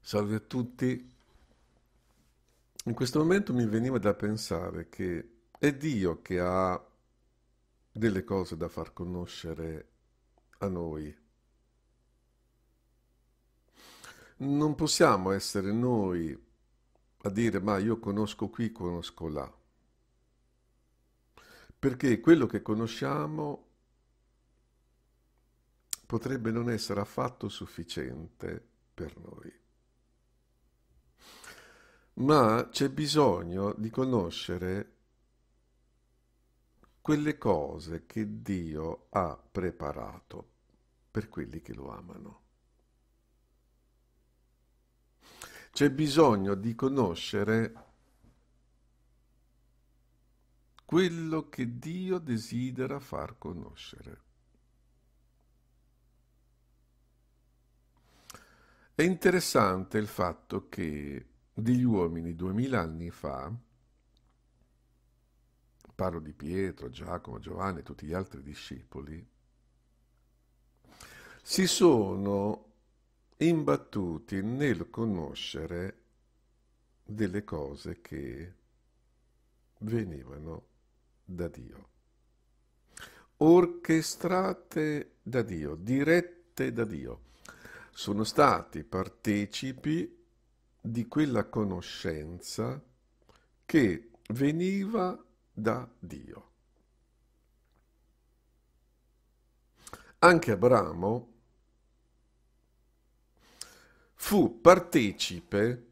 Salve a tutti. In questo momento mi veniva da pensare che è Dio che ha delle cose da far conoscere a noi. Non possiamo essere noi a dire ma io conosco qui, conosco là. Perché quello che conosciamo potrebbe non essere affatto sufficiente per noi. Ma c'è bisogno di conoscere quelle cose che Dio ha preparato per quelli che lo amano. C'è bisogno di conoscere quello che Dio desidera far conoscere. È interessante il fatto che degli uomini duemila anni fa parlo di Pietro, Giacomo, Giovanni e tutti gli altri discepoli, si sono imbattuti nel conoscere delle cose che venivano da Dio, orchestrate da Dio, dirette da Dio. Sono stati partecipi di quella conoscenza che veniva da da Dio. Anche Abramo fu partecipe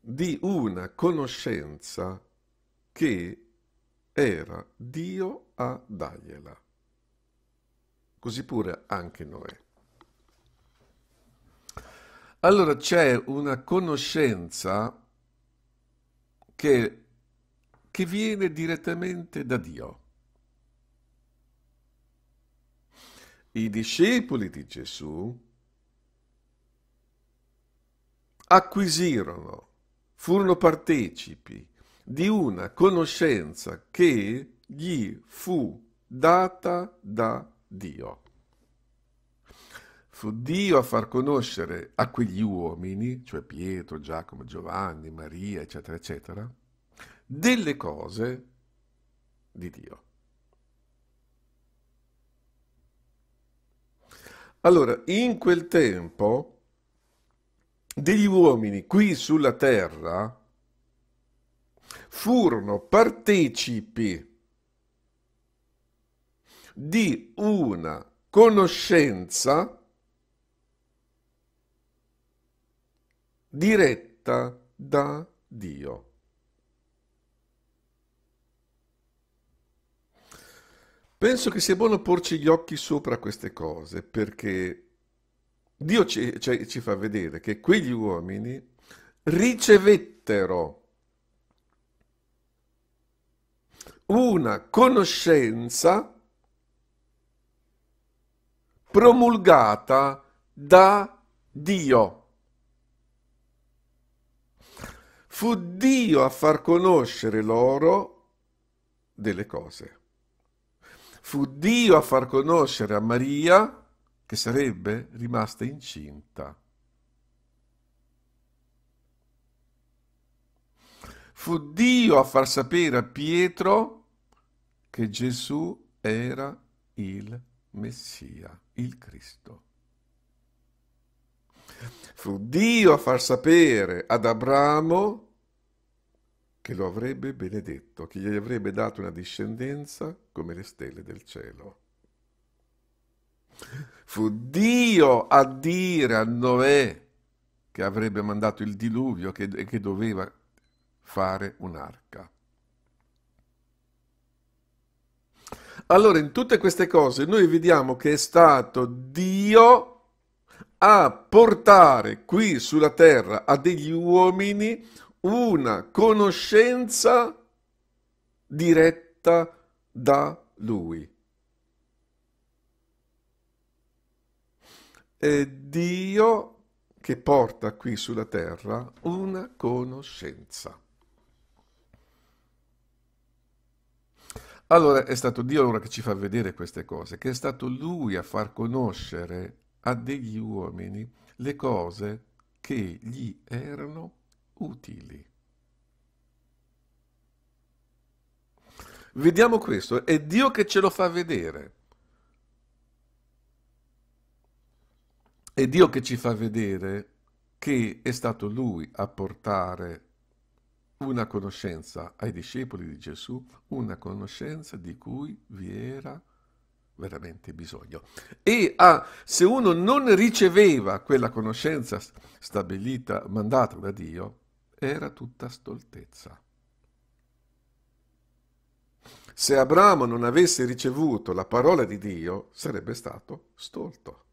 di una conoscenza che era Dio a dargliela. Così pure anche Noè. Allora c'è una conoscenza che che viene direttamente da Dio. I discepoli di Gesù acquisirono, furono partecipi di una conoscenza che gli fu data da Dio. Fu Dio a far conoscere a quegli uomini, cioè Pietro, Giacomo, Giovanni, Maria, eccetera, eccetera, delle cose di Dio. Allora, in quel tempo degli uomini qui sulla terra furono partecipi di una conoscenza diretta da Dio. Penso che sia buono porci gli occhi sopra queste cose perché Dio ci, cioè, ci fa vedere che quegli uomini ricevettero una conoscenza promulgata da Dio. Fu Dio a far conoscere loro delle cose. Fu Dio a far conoscere a Maria che sarebbe rimasta incinta. Fu Dio a far sapere a Pietro che Gesù era il Messia, il Cristo. Fu Dio a far sapere ad Abramo che lo avrebbe benedetto, che gli avrebbe dato una discendenza come le stelle del cielo. Fu Dio a dire a Noè che avrebbe mandato il diluvio e che, che doveva fare un'arca. Allora, in tutte queste cose noi vediamo che è stato Dio a portare qui sulla terra a degli uomini una conoscenza diretta da lui. È Dio che porta qui sulla terra una conoscenza. Allora è stato Dio allora che ci fa vedere queste cose, che è stato Lui a far conoscere a degli uomini le cose che gli erano utili. Vediamo questo, è Dio che ce lo fa vedere. È Dio che ci fa vedere che è stato Lui a portare una conoscenza ai discepoli di Gesù, una conoscenza di cui vi era veramente bisogno. E ah, se uno non riceveva quella conoscenza stabilita, mandata da Dio, era tutta stoltezza. Se Abramo non avesse ricevuto la parola di Dio, sarebbe stato stolto.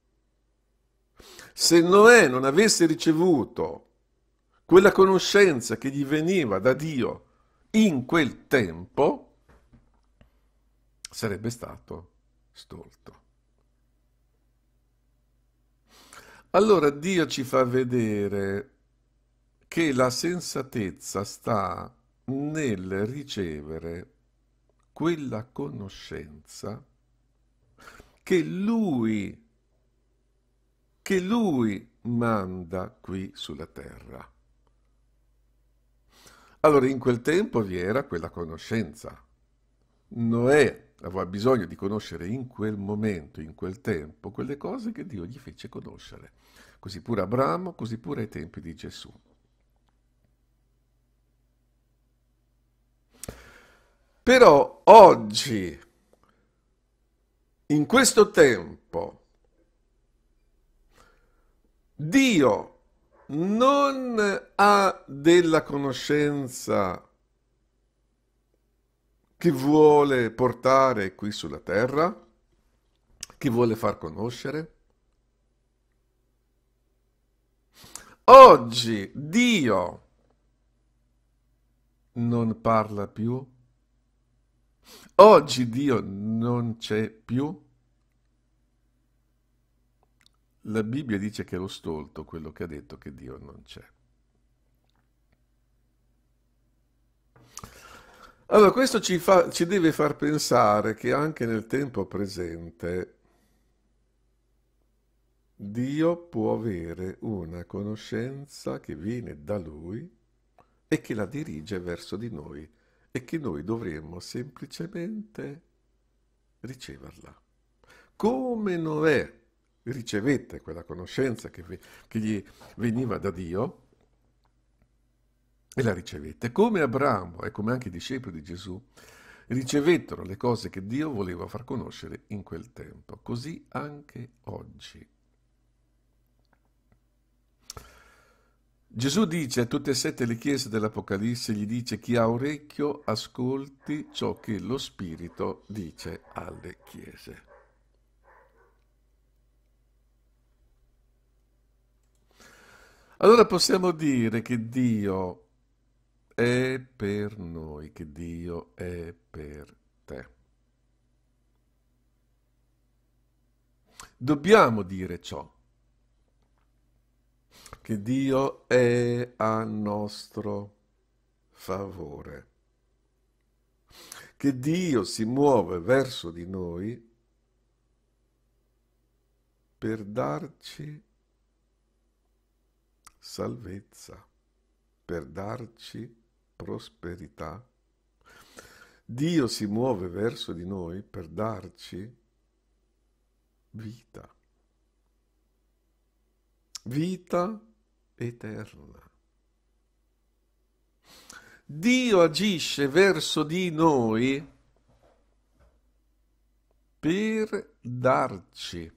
Se Noè non avesse ricevuto quella conoscenza che gli veniva da Dio in quel tempo, sarebbe stato stolto. Allora Dio ci fa vedere che la sensatezza sta nel ricevere quella conoscenza che lui, che lui manda qui sulla terra. Allora in quel tempo vi era quella conoscenza. Noè aveva bisogno di conoscere in quel momento, in quel tempo, quelle cose che Dio gli fece conoscere. Così pure Abramo, così pure ai tempi di Gesù. Però oggi, in questo tempo, Dio non ha della conoscenza che vuole portare qui sulla terra, che vuole far conoscere. Oggi Dio non parla più Oggi Dio non c'è più. La Bibbia dice che è lo stolto quello che ha detto che Dio non c'è. Allora, questo ci, fa, ci deve far pensare che anche nel tempo presente Dio può avere una conoscenza che viene da Lui e che la dirige verso di noi e che noi dovremmo semplicemente riceverla. Come Noè ricevette quella conoscenza che, che gli veniva da Dio e la ricevette, come Abramo e come anche i discepoli di Gesù ricevettero le cose che Dio voleva far conoscere in quel tempo, così anche oggi Gesù dice a tutte e sette le chiese dell'Apocalisse, gli dice chi ha orecchio ascolti ciò che lo Spirito dice alle chiese. Allora possiamo dire che Dio è per noi, che Dio è per te. Dobbiamo dire ciò che Dio è a nostro favore, che Dio si muove verso di noi per darci salvezza, per darci prosperità. Dio si muove verso di noi per darci vita vita eterna. Dio agisce verso di noi per darci,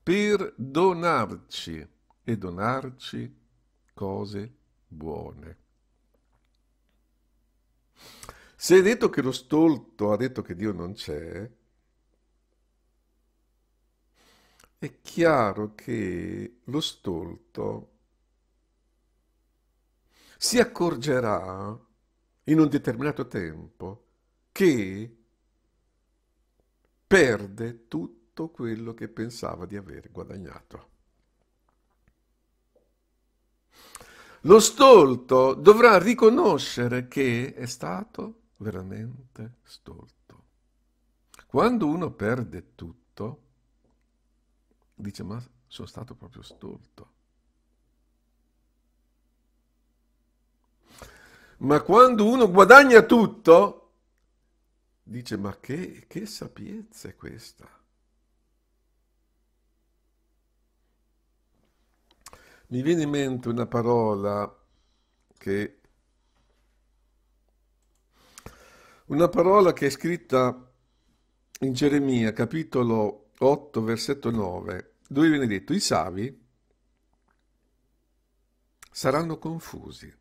per donarci e donarci cose buone. Se è detto che lo stolto ha detto che Dio non c'è, è chiaro che lo stolto si accorgerà in un determinato tempo che perde tutto quello che pensava di aver guadagnato. Lo stolto dovrà riconoscere che è stato veramente stolto. Quando uno perde tutto, Dice, ma sono stato proprio stolto. Ma quando uno guadagna tutto, dice, ma che, che sapienza è questa? Mi viene in mente una parola che Una parola che è scritta in Geremia, capitolo 8, versetto 9 dove viene detto i savi saranno confusi,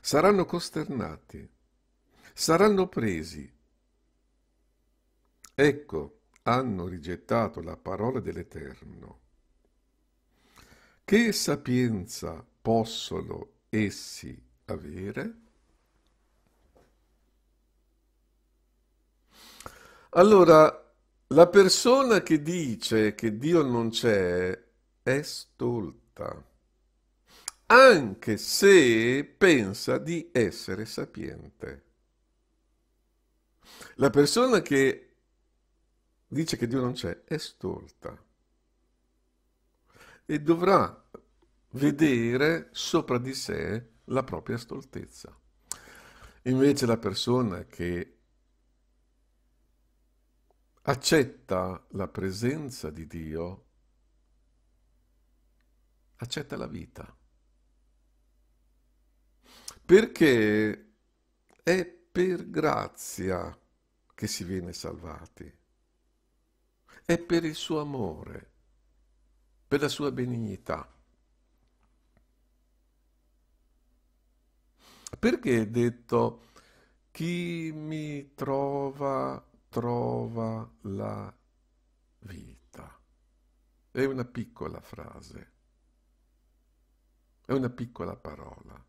saranno costernati, saranno presi. Ecco, hanno rigettato la parola dell'Eterno. Che sapienza possono essi avere? Allora, la persona che dice che Dio non c'è è stolta, anche se pensa di essere sapiente. La persona che dice che Dio non c'è è stolta e dovrà vedere sopra di sé la propria stoltezza. Invece la persona che accetta la presenza di Dio, accetta la vita. Perché è per grazia che si viene salvati, è per il suo amore, per la sua benignità. Perché è detto chi mi trova trova la vita. È una piccola frase, è una piccola parola.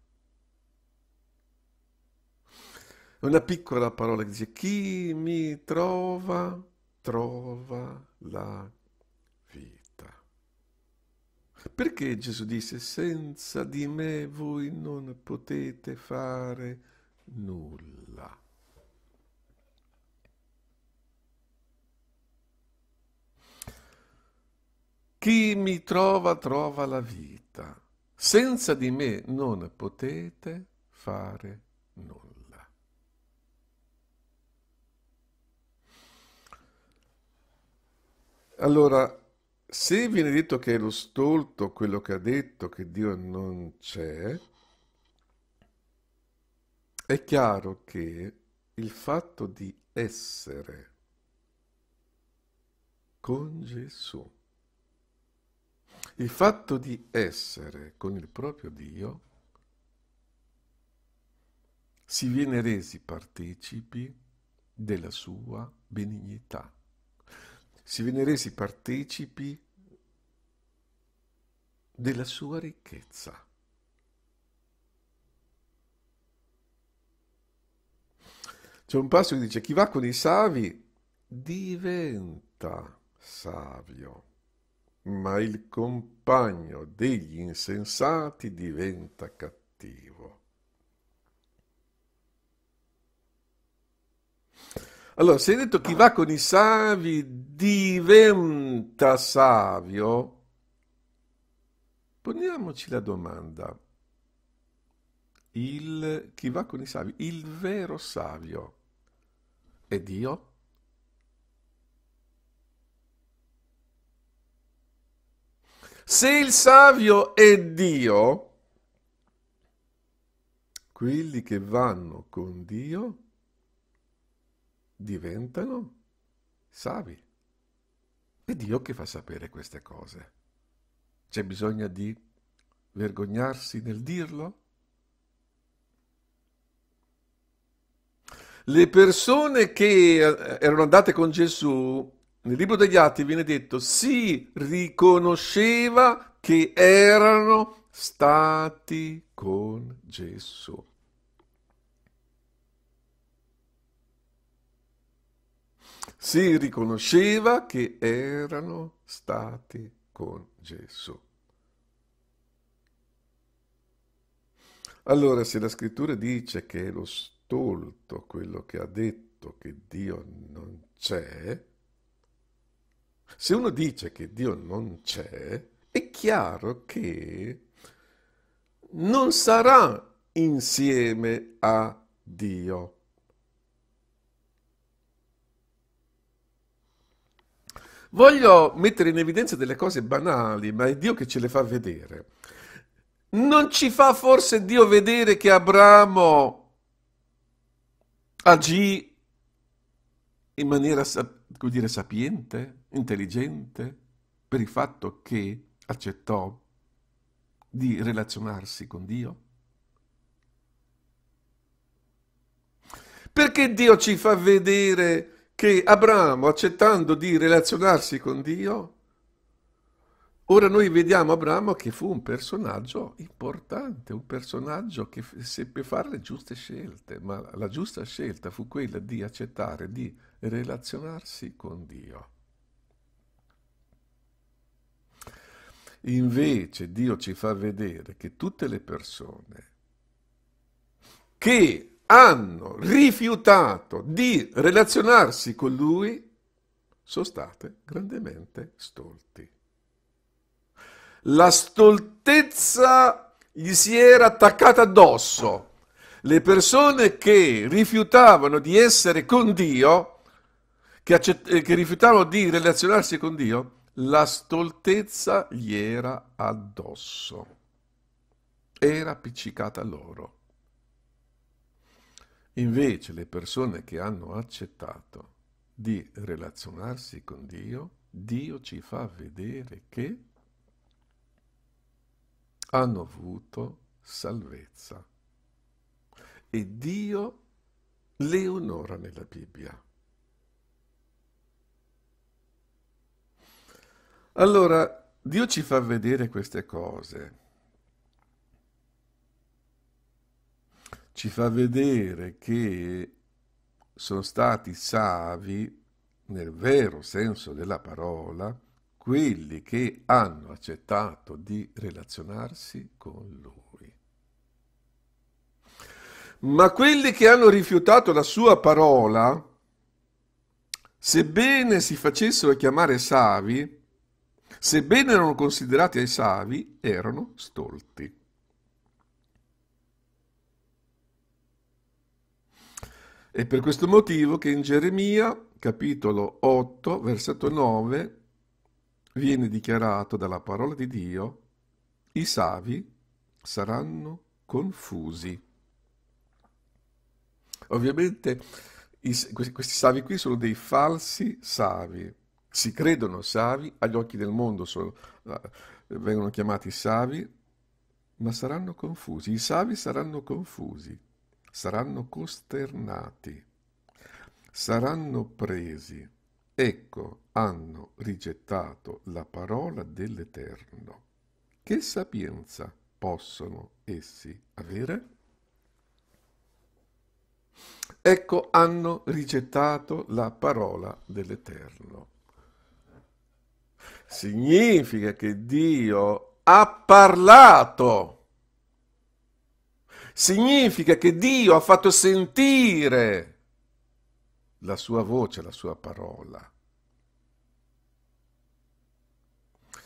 È una piccola parola che dice chi mi trova, trova la vita. Perché Gesù disse senza di me voi non potete fare nulla? Chi mi trova trova la vita. Senza di me non potete fare nulla. Allora, se viene detto che è lo stolto quello che ha detto che Dio non c'è, è chiaro che il fatto di essere con Gesù il fatto di essere con il proprio Dio si viene resi partecipi della sua benignità, si viene resi partecipi della sua ricchezza. C'è un passo che dice chi va con i savi diventa savio ma il compagno degli insensati diventa cattivo. Allora, se è detto chi va con i savi diventa savio. Poniamoci la domanda. Il, chi va con i savi, il vero savio, è Dio? Se il savio è Dio, quelli che vanno con Dio diventano savi. È Dio che fa sapere queste cose. C'è bisogno di vergognarsi nel dirlo? Le persone che eh, erano andate con Gesù nel libro degli Atti viene detto si riconosceva che erano stati con Gesù. Si riconosceva che erano stati con Gesù. Allora, se la scrittura dice che è lo stolto quello che ha detto che Dio non c'è, se uno dice che Dio non c'è, è chiaro che non sarà insieme a Dio. Voglio mettere in evidenza delle cose banali, ma è Dio che ce le fa vedere. Non ci fa forse Dio vedere che Abramo agì in maniera, come dire, sapiente? intelligente per il fatto che accettò di relazionarsi con Dio? Perché Dio ci fa vedere che Abramo, accettando di relazionarsi con Dio, ora noi vediamo Abramo che fu un personaggio importante, un personaggio che seppe fare le giuste scelte, ma la giusta scelta fu quella di accettare di relazionarsi con Dio. Invece Dio ci fa vedere che tutte le persone che hanno rifiutato di relazionarsi con lui sono state grandemente stolti. La stoltezza gli si era attaccata addosso. Le persone che rifiutavano di essere con Dio, che, accett- eh, che rifiutavano di relazionarsi con Dio, la stoltezza gli era addosso, era appiccicata loro. Invece le persone che hanno accettato di relazionarsi con Dio, Dio ci fa vedere che hanno avuto salvezza e Dio le onora nella Bibbia. Allora, Dio ci fa vedere queste cose. Ci fa vedere che sono stati savi, nel vero senso della parola, quelli che hanno accettato di relazionarsi con Lui. Ma quelli che hanno rifiutato la sua parola, sebbene si facessero chiamare savi, sebbene erano considerati ai savi, erano stolti. È per questo motivo che in Geremia, capitolo 8, versetto 9, viene dichiarato dalla parola di Dio, i savi saranno confusi. Ovviamente i, questi, questi savi qui sono dei falsi savi, si credono savi, agli occhi del mondo sono, vengono chiamati savi, ma saranno confusi. I savi saranno confusi, saranno costernati, saranno presi. Ecco, hanno rigettato la parola dell'Eterno. Che sapienza possono essi avere? Ecco, hanno rigettato la parola dell'Eterno. Significa che Dio ha parlato. Significa che Dio ha fatto sentire la sua voce, la sua parola.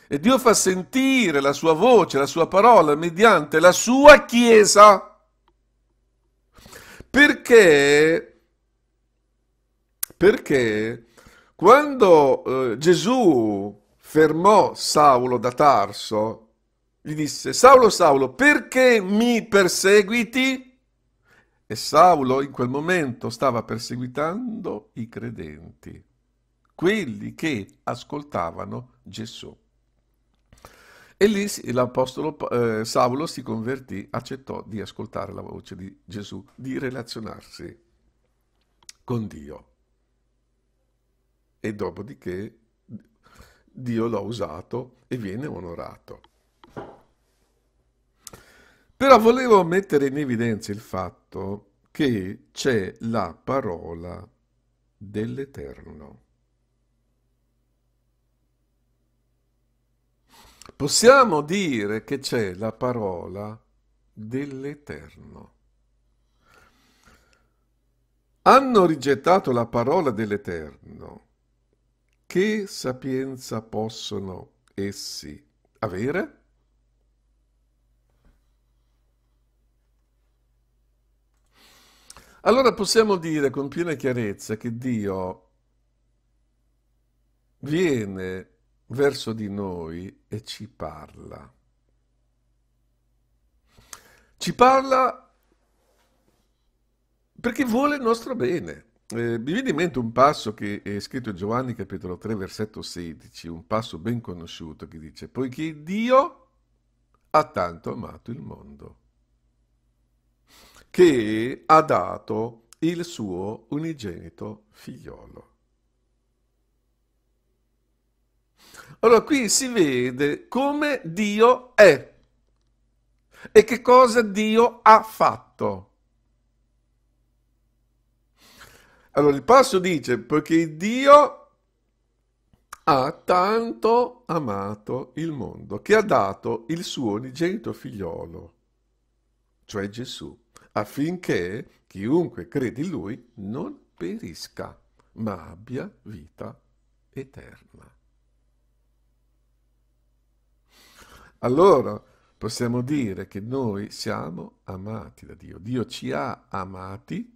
E Dio fa sentire la sua voce, la sua parola mediante la sua Chiesa. Perché, perché quando eh, Gesù fermò Saulo da Tarso, gli disse, Saulo, Saulo, perché mi perseguiti? E Saulo in quel momento stava perseguitando i credenti, quelli che ascoltavano Gesù. E lì l'apostolo eh, Saulo si convertì, accettò di ascoltare la voce di Gesù, di relazionarsi con Dio. E dopodiché Dio l'ha usato e viene onorato. Però volevo mettere in evidenza il fatto che c'è la parola dell'Eterno. Possiamo dire che c'è la parola dell'Eterno. Hanno rigettato la parola dell'Eterno che sapienza possono essi avere? Allora possiamo dire con piena chiarezza che Dio viene verso di noi e ci parla. Ci parla perché vuole il nostro bene. Eh, mi viene in mente un passo che è scritto in Giovanni capitolo 3 versetto 16, un passo ben conosciuto che dice, poiché Dio ha tanto amato il mondo, che ha dato il suo unigenito figliolo. Allora qui si vede come Dio è e che cosa Dio ha fatto. Allora il passo dice perché Dio ha tanto amato il mondo che ha dato il suo unigenito figliolo, cioè Gesù, affinché chiunque crede in lui non perisca, ma abbia vita eterna. Allora possiamo dire che noi siamo amati da Dio, Dio ci ha amati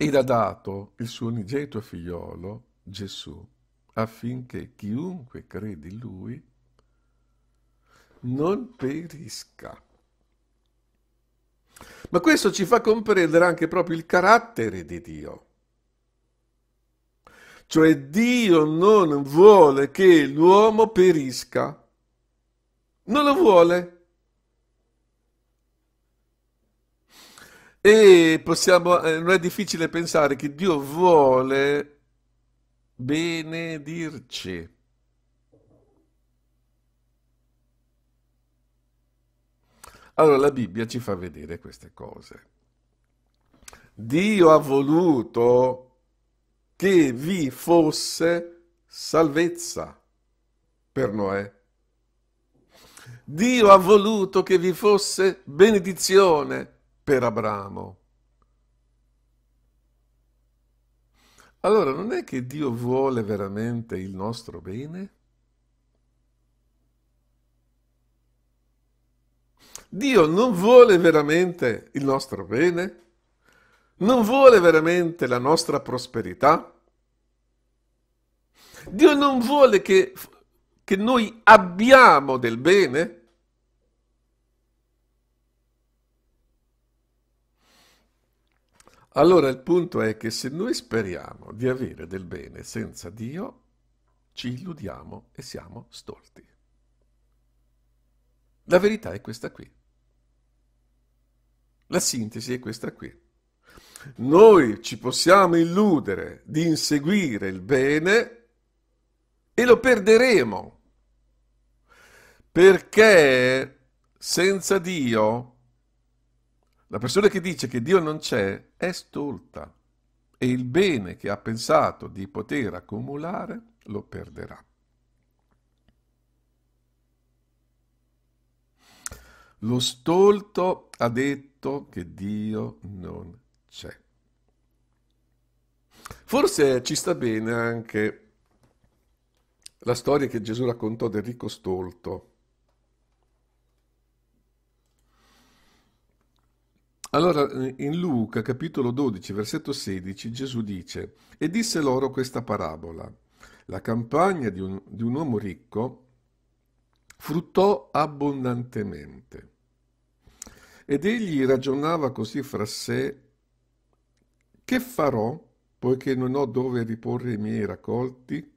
ed ha dato il suo unigeto figliolo, Gesù, affinché chiunque crede in lui non perisca. Ma questo ci fa comprendere anche proprio il carattere di Dio. Cioè Dio non vuole che l'uomo perisca. Non lo vuole. E possiamo, eh, non è difficile pensare che Dio vuole benedirci. Allora la Bibbia ci fa vedere queste cose. Dio ha voluto che vi fosse salvezza per Noè. Dio ha voluto che vi fosse benedizione per per Abramo. Allora non è che Dio vuole veramente il nostro bene? Dio non vuole veramente il nostro bene? Non vuole veramente la nostra prosperità? Dio non vuole che, che noi abbiamo del bene? Allora il punto è che se noi speriamo di avere del bene senza Dio, ci illudiamo e siamo stolti. La verità è questa qui. La sintesi è questa qui. Noi ci possiamo illudere di inseguire il bene e lo perderemo. Perché senza Dio la persona che dice che Dio non c'è è stolta e il bene che ha pensato di poter accumulare lo perderà. Lo stolto ha detto che Dio non c'è. Forse ci sta bene anche la storia che Gesù raccontò del ricco stolto Allora, eh, in Luca capitolo 12, versetto 16, Gesù dice, e disse loro questa parabola, la campagna di un, di un uomo ricco fruttò abbondantemente. Ed egli ragionava così fra sé, che farò poiché non ho dove riporre i miei raccolti?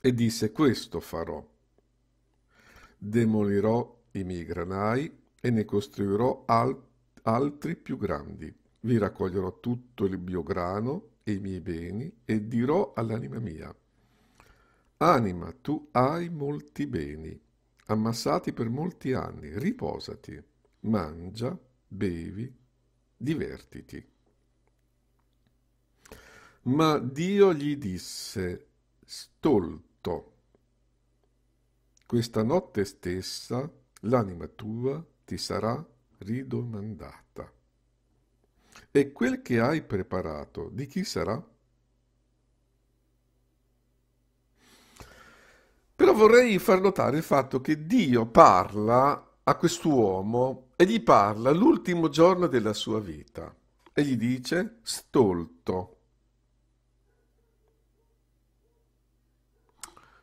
E disse, questo farò. Demolirò i miei granai e ne costruirò altri altri più grandi. Vi raccoglierò tutto il mio grano e i miei beni e dirò all'anima mia, Anima, tu hai molti beni, ammassati per molti anni, riposati, mangia, bevi, divertiti. Ma Dio gli disse, stolto, questa notte stessa l'anima tua ti sarà ridomandata. E quel che hai preparato, di chi sarà? Però vorrei far notare il fatto che Dio parla a quest'uomo e gli parla l'ultimo giorno della sua vita e gli dice stolto.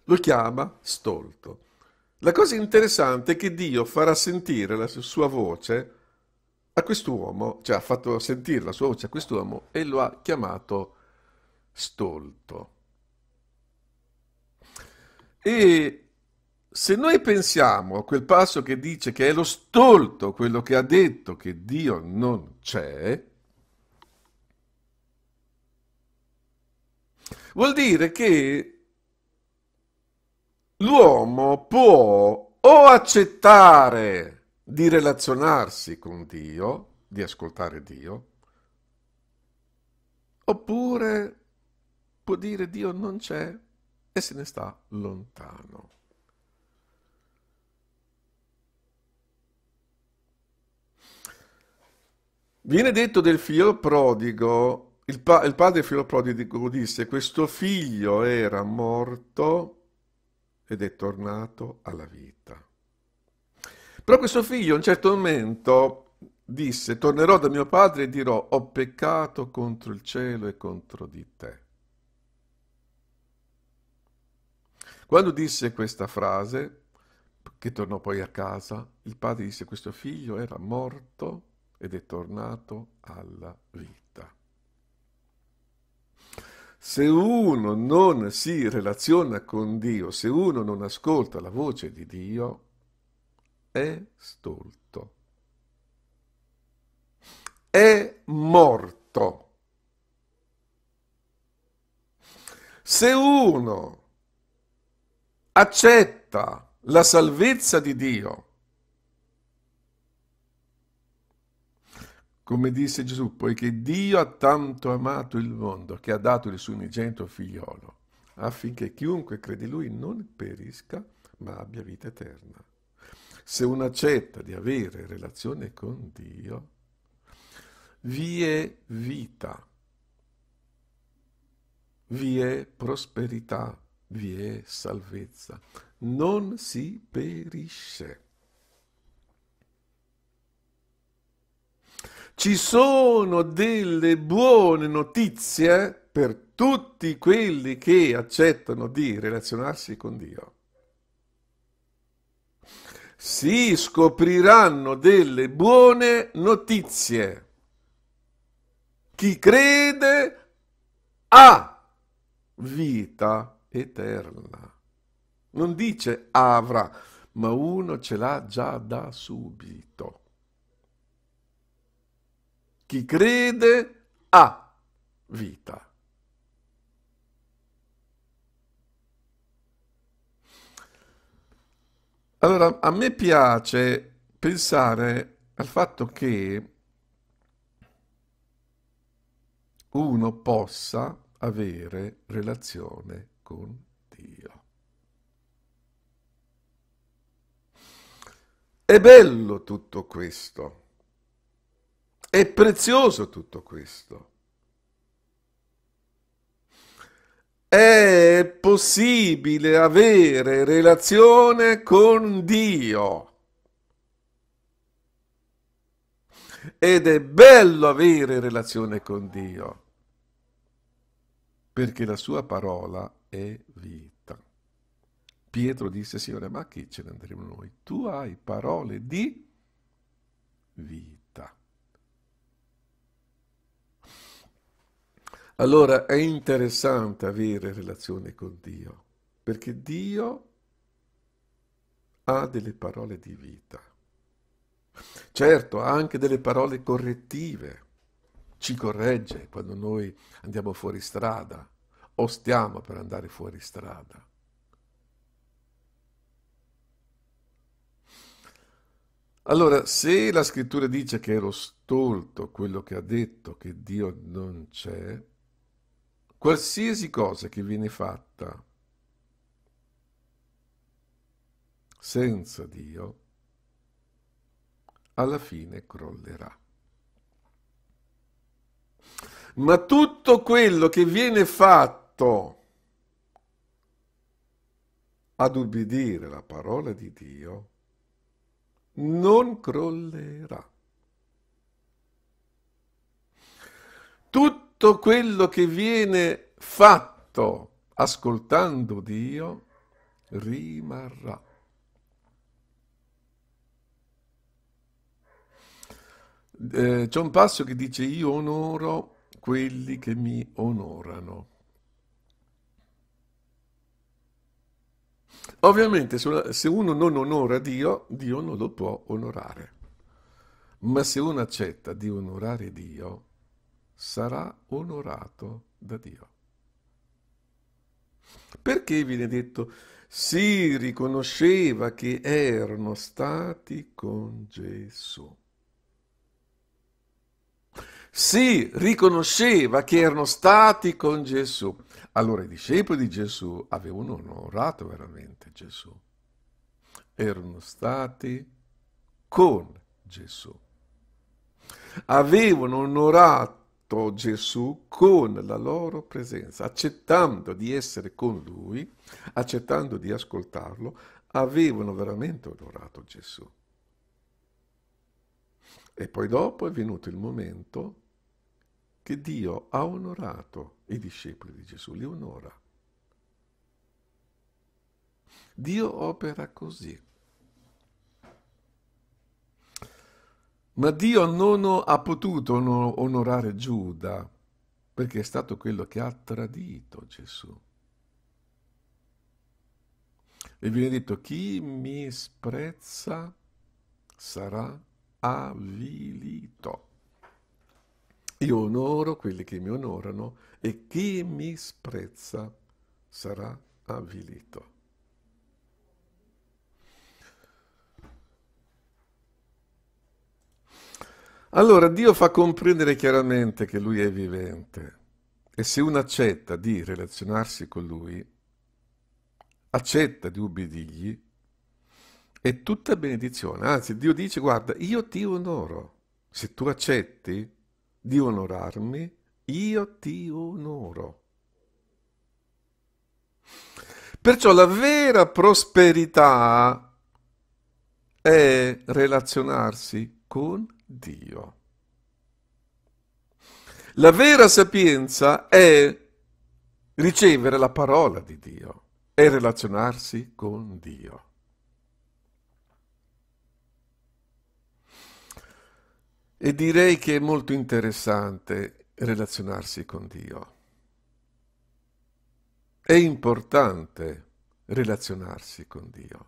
Lo chiama stolto. La cosa interessante è che Dio farà sentire la sua voce a quest'uomo, cioè ha fatto sentire la sua voce a quest'uomo e lo ha chiamato stolto. E se noi pensiamo a quel passo che dice che è lo stolto quello che ha detto che Dio non c'è, vuol dire che l'uomo può o accettare di relazionarsi con Dio, di ascoltare Dio, oppure può dire Dio non c'è e se ne sta lontano. Viene detto del figlio prodigo, il, pa il padre del figlio prodigo disse questo figlio era morto ed è tornato alla vita. Però questo figlio a un certo momento disse, tornerò da mio padre e dirò, ho peccato contro il cielo e contro di te. Quando disse questa frase, che tornò poi a casa, il padre disse, questo figlio era morto ed è tornato alla vita. Se uno non si relaziona con Dio, se uno non ascolta la voce di Dio, è stolto, è morto. Se uno accetta la salvezza di Dio, Come disse Gesù, poiché Dio ha tanto amato il mondo che ha dato il suo unigenito figliolo, affinché chiunque crede in lui non perisca, ma abbia vita eterna. Se uno accetta di avere relazione con Dio, vi è vita, vi è prosperità, vi è salvezza. Non si perisce. Ci sono delle buone notizie per tutti quelli che accettano di relazionarsi con Dio. Si scopriranno delle buone notizie. Chi crede ha vita eterna. Non dice avrà, ma uno ce l'ha già da subito. Chi crede ha vita. Allora, a me piace pensare al fatto che uno possa avere relazione con Dio. È bello tutto questo. È prezioso tutto questo. È possibile avere relazione con Dio. Ed è bello avere relazione con Dio, perché la sua parola è vita. Pietro disse, Signore, ma a chi ce ne andremo noi? Tu hai parole di vita. Allora è interessante avere relazione con Dio, perché Dio ha delle parole di vita. Certo, ha anche delle parole correttive, ci corregge quando noi andiamo fuori strada o stiamo per andare fuori strada. Allora, se la scrittura dice che ero stolto quello che ha detto, che Dio non c'è, Qualsiasi cosa che viene fatta senza Dio, alla fine crollerà. Ma tutto quello che viene fatto ad ubbidire la parola di Dio non crollerà. Tutto tutto quello che viene fatto ascoltando Dio rimarrà. Eh, c'è un passo che dice io onoro quelli che mi onorano. Ovviamente se uno non onora Dio, Dio non lo può onorare. Ma se uno accetta di onorare Dio, sarà onorato da Dio. Perché viene detto si riconosceva che erano stati con Gesù. Si riconosceva che erano stati con Gesù. Allora i discepoli di Gesù avevano onorato veramente Gesù. Erano stati con Gesù. Avevano onorato accettò Gesù con la loro presenza, accettando di essere con lui, accettando di ascoltarlo, avevano veramente onorato Gesù. E poi dopo è venuto il momento che Dio ha onorato i discepoli di Gesù, li onora. Dio opera così. Ma Dio non ha potuto onorare Giuda perché è stato quello che ha tradito Gesù. E viene detto, chi mi sprezza sarà avvilito. Io onoro quelli che mi onorano e chi mi sprezza sarà avvilito. Allora Dio fa comprendere chiaramente che Lui è vivente e se uno accetta di relazionarsi con Lui, accetta di ubbidirgli, è tutta benedizione. Anzi, Dio dice, guarda, io ti onoro. Se tu accetti di onorarmi, io ti onoro. Perciò la vera prosperità è relazionarsi con Dio. La vera sapienza è ricevere la parola di Dio e relazionarsi con Dio. E direi che è molto interessante relazionarsi con Dio. È importante relazionarsi con Dio.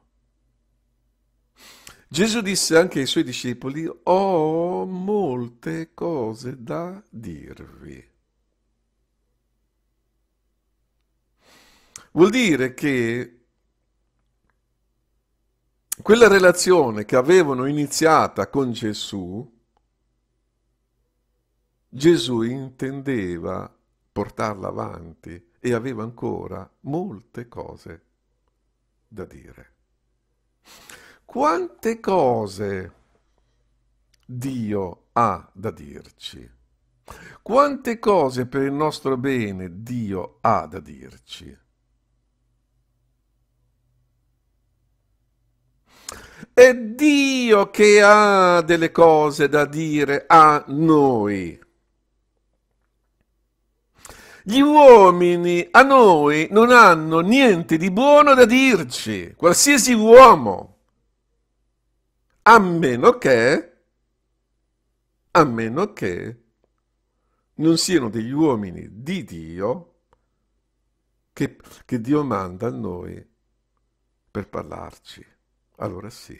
Gesù disse anche ai suoi discepoli, ho molte cose da dirvi. Vuol dire che quella relazione che avevano iniziata con Gesù, Gesù intendeva portarla avanti e aveva ancora molte cose da dire quante cose Dio ha da dirci. Quante cose per il nostro bene Dio ha da dirci. È Dio che ha delle cose da dire a noi. Gli uomini a noi non hanno niente di buono da dirci, qualsiasi uomo. A meno che, a meno che non siano degli uomini di Dio che, che Dio manda a noi per parlarci. Allora sì.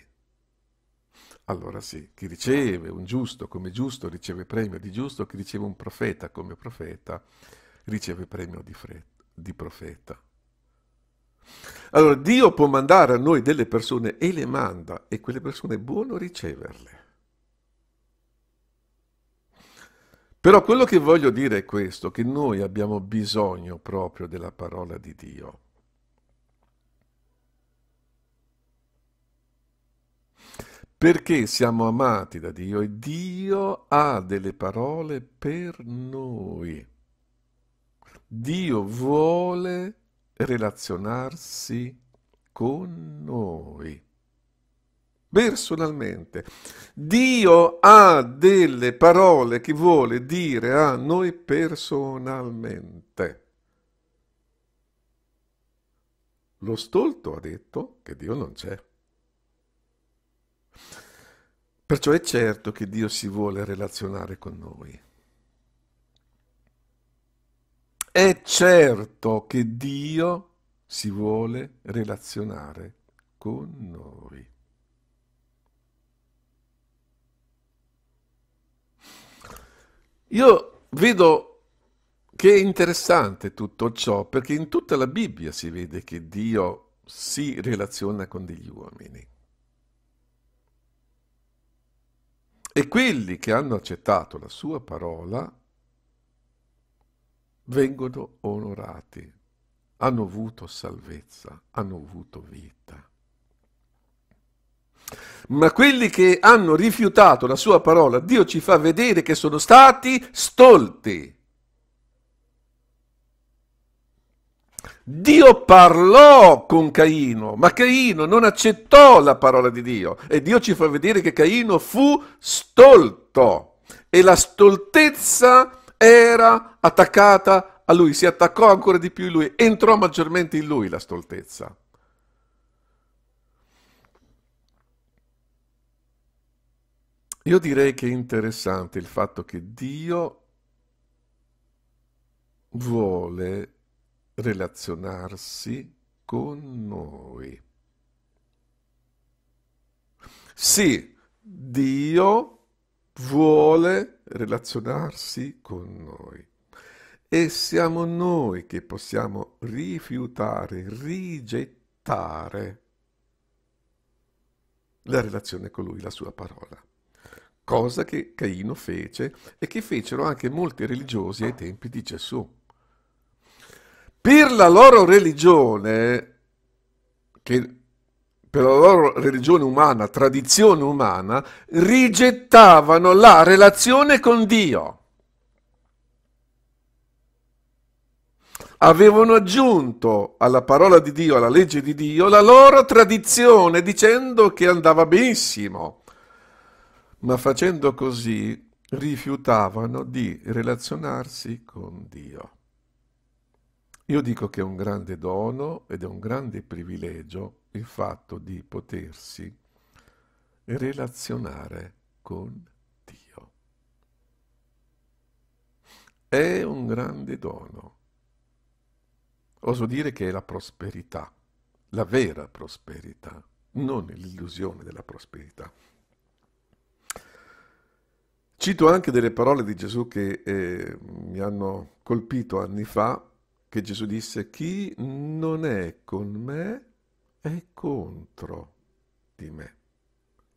Allora sì, chi riceve un giusto come giusto riceve premio di giusto, chi riceve un profeta come profeta riceve premio di, di profeta. Allora Dio può mandare a noi delle persone e le manda e quelle persone è buono riceverle. Però quello che voglio dire è questo, che noi abbiamo bisogno proprio della parola di Dio. Perché siamo amati da Dio e Dio ha delle parole per noi. Dio vuole relazionarsi con noi. Personalmente, Dio ha delle parole che vuole dire a noi personalmente. Lo stolto ha detto che Dio non c'è. Perciò è certo che Dio si vuole relazionare con noi. È certo che Dio si vuole relazionare con noi. Io vedo che è interessante tutto ciò, perché in tutta la Bibbia si vede che Dio si relaziona con degli uomini. E quelli che hanno accettato la sua parola vengono onorati, hanno avuto salvezza, hanno avuto vita. Ma quelli che hanno rifiutato la sua parola, Dio ci fa vedere che sono stati stolti. Dio parlò con Caino, ma Caino non accettò la parola di Dio e Dio ci fa vedere che Caino fu stolto e la stoltezza era attaccata a lui, si attaccò ancora di più in lui, entrò maggiormente in lui la stoltezza. Io direi che è interessante il fatto che Dio vuole relazionarsi con noi. Sì, Dio vuole vuole relazionarsi con noi. E siamo noi che possiamo rifiutare, rigettare la relazione con lui, la sua parola. Cosa che Caino fece e che fecero anche molti religiosi ai tempi di Gesù. Per la loro religione, che per la loro religione umana, tradizione umana, rigettavano la relazione con Dio. Avevano aggiunto alla parola di Dio, alla legge di Dio, la loro tradizione dicendo che andava benissimo, ma facendo così rifiutavano di relazionarsi con Dio. Io dico che è un grande dono ed è un grande privilegio il fatto di potersi relazionare con Dio. È un grande dono. Oso dire che è la prosperità, la vera prosperità, non l'illusione della prosperità. Cito anche delle parole di Gesù che eh, mi hanno colpito anni fa che Gesù disse chi non è con me è contro di me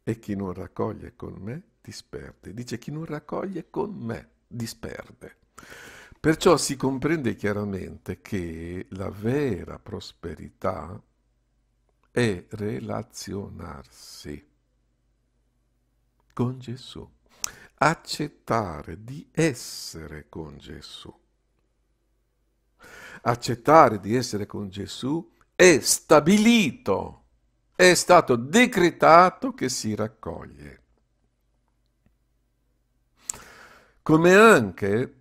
e chi non raccoglie con me disperde. Dice chi non raccoglie con me disperde. Perciò si comprende chiaramente che la vera prosperità è relazionarsi con Gesù, accettare di essere con Gesù accettare di essere con Gesù, è stabilito, è stato decretato che si raccoglie. Come anche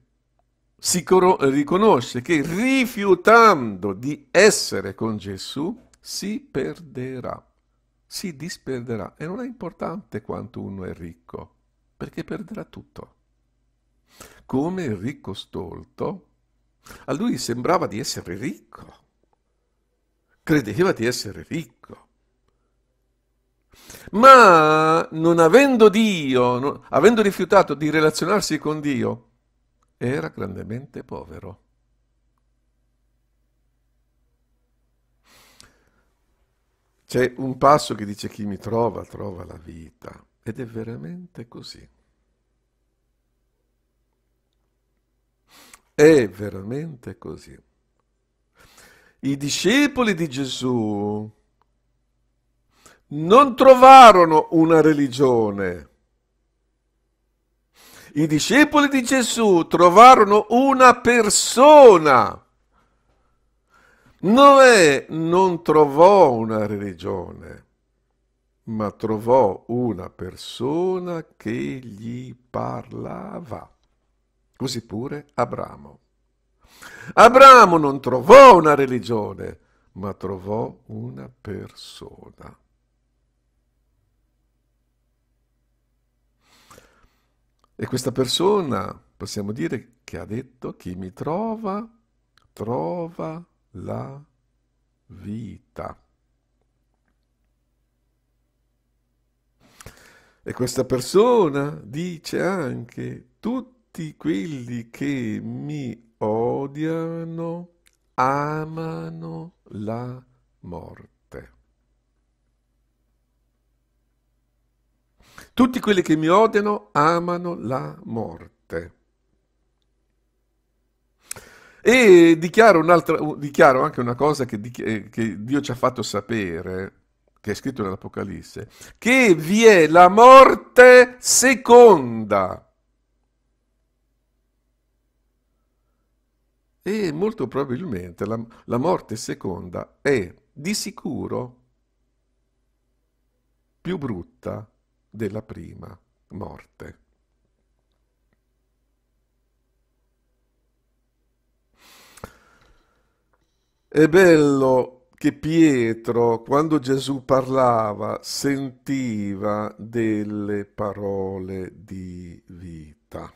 si riconosce che rifiutando di essere con Gesù si perderà, si disperderà. E non è importante quanto uno è ricco, perché perderà tutto. Come il ricco stolto a lui sembrava di essere ricco, credeva di essere ricco. Ma non avendo Dio, non, avendo rifiutato di relazionarsi con Dio, era grandemente povero. C'è un passo che dice chi mi trova trova la vita ed è veramente così. È veramente così. I discepoli di Gesù non trovarono una religione. I discepoli di Gesù trovarono una persona. Noè non trovò una religione, ma trovò una persona che gli parlava. Così pure Abramo. Abramo non trovò una religione, ma trovò una persona. E questa persona, possiamo dire, che ha detto, chi mi trova, trova la vita. E questa persona dice anche, tutti tutti quelli che mi odiano amano la morte. Tutti quelli che mi odiano amano la morte. E dichiaro, dichiaro anche una cosa che, eh, che Dio ci ha fatto sapere, che è scritto nell'Apocalisse, che vi è la morte seconda. e molto probabilmente la, la morte seconda è di sicuro più brutta della prima morte. È bello che Pietro, quando Gesù parlava, sentiva delle parole di vita.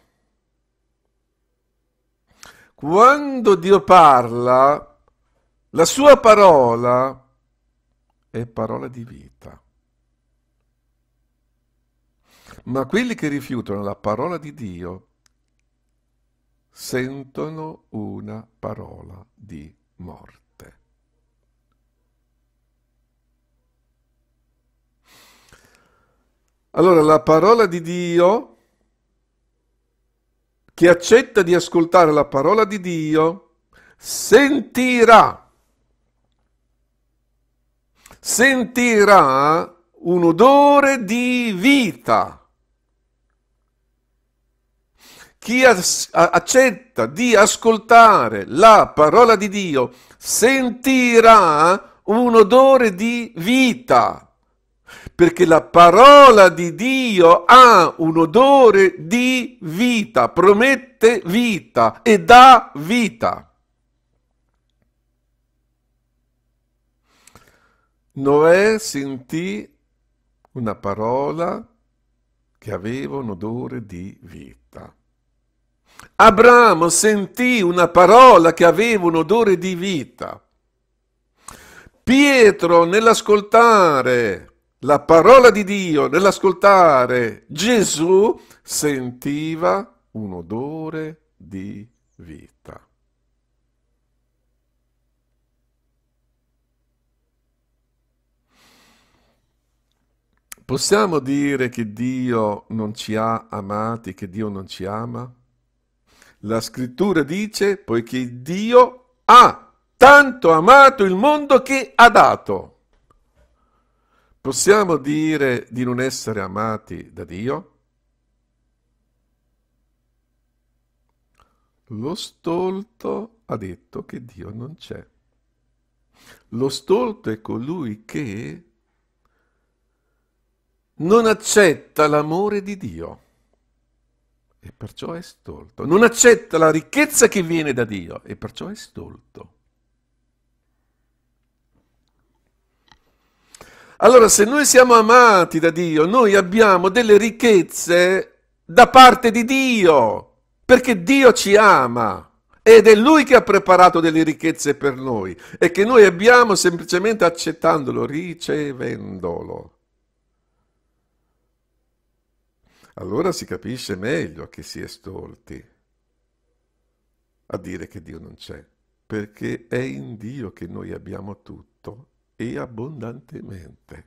Quando Dio parla, la sua parola è parola di vita. Ma quelli che rifiutano la parola di Dio sentono una parola di morte. Allora, la parola di Dio che accetta di ascoltare la parola di Dio sentirà, sentirà un odore di vita. Chi as- accetta di ascoltare la parola di Dio sentirà un odore di vita perché la parola di Dio ha un odore di vita, promette vita e dà vita. Noè sentì una parola che aveva un odore di vita. Abramo sentì una parola che aveva un odore di vita. Pietro nell'ascoltare la parola di Dio, nell'ascoltare Gesù, sentiva un odore di vita. Possiamo dire che Dio non ci ha amati, che Dio non ci ama? La scrittura dice, poiché Dio ha tanto amato il mondo che ha dato. Possiamo dire di non essere amati da Dio? Lo stolto ha detto che Dio non c'è. Lo stolto è colui che non accetta l'amore di Dio e perciò è stolto. Non accetta la ricchezza che viene da Dio e perciò è stolto. Allora, se noi siamo amati da Dio, noi abbiamo delle ricchezze da parte di Dio, perché Dio ci ama ed è Lui che ha preparato delle ricchezze per noi e che noi abbiamo semplicemente accettandolo, ricevendolo. Allora si capisce meglio che si è stolti a dire che Dio non c'è, perché è in Dio che noi abbiamo tutto e abbondantemente.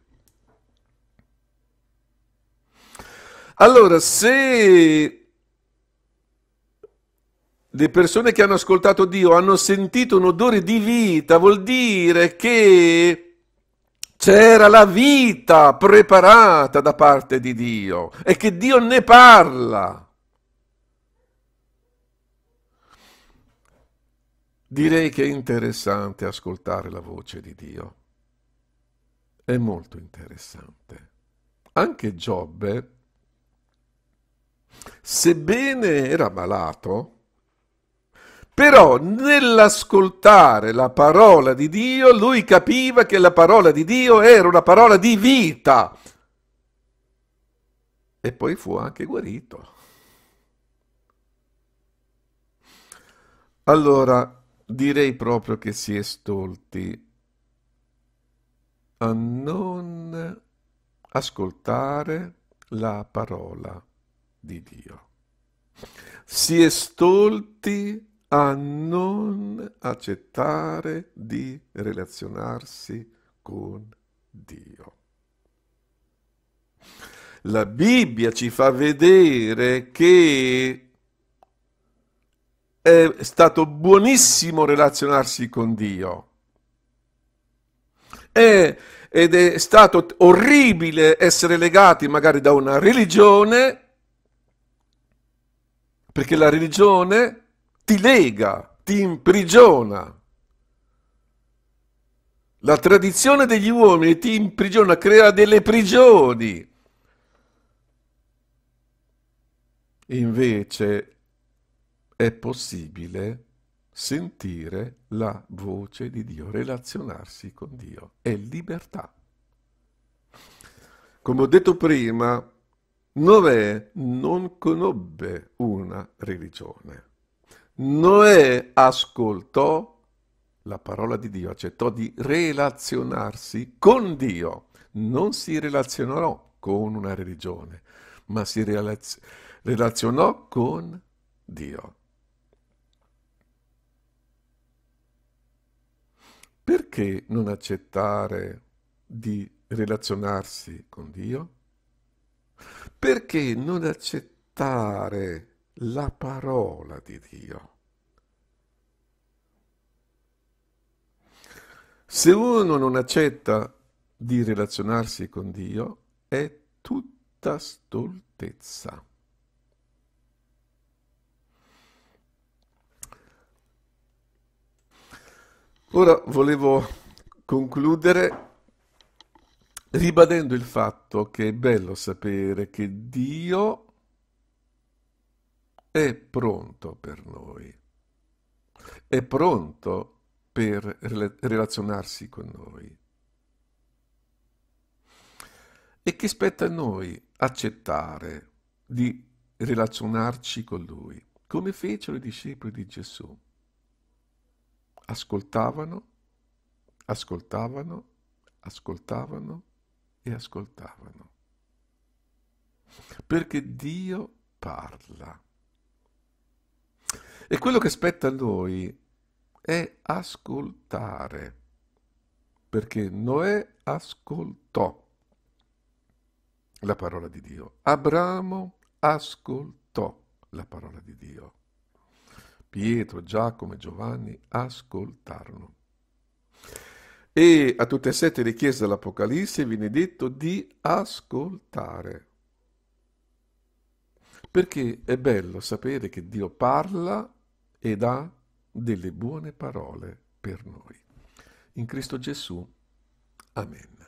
Allora, se le persone che hanno ascoltato Dio hanno sentito un odore di vita, vuol dire che c'era la vita preparata da parte di Dio e che Dio ne parla. Direi che è interessante ascoltare la voce di Dio è molto interessante. Anche Giobbe, sebbene era malato, però nell'ascoltare la parola di Dio, lui capiva che la parola di Dio era una parola di vita. E poi fu anche guarito. Allora, direi proprio che si è stolti a non ascoltare la parola di Dio. Si è stolti a non accettare di relazionarsi con Dio. La Bibbia ci fa vedere che è stato buonissimo relazionarsi con Dio è, ed è stato orribile essere legati magari da una religione, perché la religione ti lega, ti imprigiona. La tradizione degli uomini ti imprigiona, crea delle prigioni. Invece è possibile sentire la voce di Dio, relazionarsi con Dio. È libertà. Come ho detto prima, Noè non conobbe una religione. Noè ascoltò la parola di Dio, accettò di relazionarsi con Dio. Non si relazionò con una religione, ma si relazionò con Dio. Perché non accettare di relazionarsi con Dio? Perché non accettare la parola di Dio? Se uno non accetta di relazionarsi con Dio, è tutta stoltezza. Ora volevo concludere ribadendo il fatto che è bello sapere che Dio è pronto per noi, è pronto per relazionarsi con noi e che spetta a noi accettare di relazionarci con Lui, come fecero i discepoli di Gesù ascoltavano, ascoltavano, ascoltavano e ascoltavano. Perché Dio parla. E quello che spetta a noi è ascoltare, perché Noè ascoltò la parola di Dio, Abramo ascoltò la parola di Dio. Pietro, Giacomo e Giovanni ascoltarono. E a tutte e sette le chiese dell'Apocalisse viene detto di ascoltare. Perché è bello sapere che Dio parla ed ha delle buone parole per noi. In Cristo Gesù. Amen.